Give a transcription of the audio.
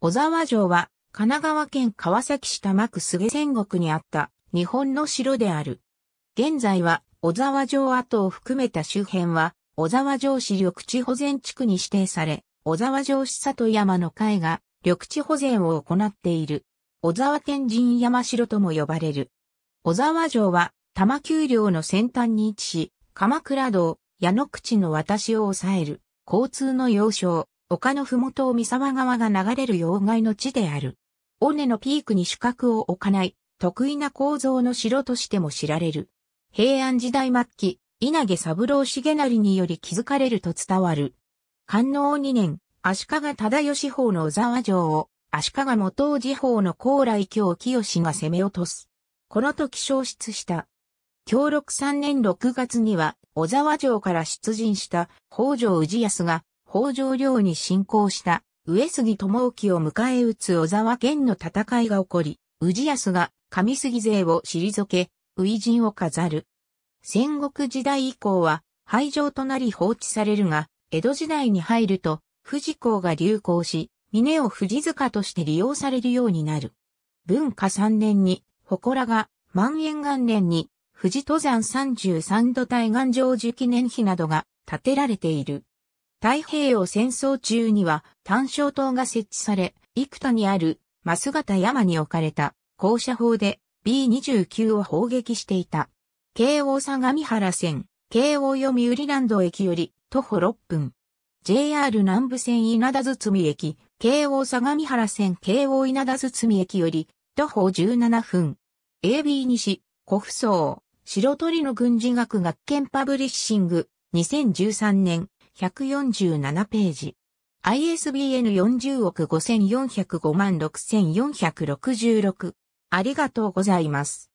小沢城は神奈川県川崎市多摩区菅仙国にあった日本の城である。現在は小沢城跡を含めた周辺は小沢城市緑地保全地区に指定され、小沢城市里山の会が緑地保全を行っている。小沢天神山城とも呼ばれる。小沢城は多摩丘陵の先端に位置し、鎌倉道、矢野口の渡しを抑える交通の要衝、丘のふもとを三沢川が流れる要害の地である。尾根のピークに主角を置かない、得意な構造の城としても知られる。平安時代末期、稲毛三郎重成により築かれると伝わる。官能二年、足利忠義法の小沢城を、足利元王寺法の高来京清が攻め落とす。この時消失した。協禄三年六月には、小沢城から出陣した北条氏康が北条領に侵攻した上杉智興を迎え撃つ小沢玄の戦いが起こり、氏康が上杉勢を退け、初陣を飾る。戦国時代以降は廃城となり放置されるが、江戸時代に入ると富士港が流行し、峰を富士塚として利用されるようになる。文化3年に、祠が万延元年に富士登山33度対岩上樹記念碑などが建てられている。太平洋戦争中には単焦灯が設置され、幾多にあるマス型山に置かれた高射砲で B29 を砲撃していた。京王相模原線、京王読売ランド駅より徒歩6分。JR 南部線稲田堤駅、京王相模原線京王稲田堤駅より徒歩17分。AB 西、古府層、白鳥の軍事学学研パブリッシング、2013年、147ページ。ISBN 40億5405万6466。ありがとうございます。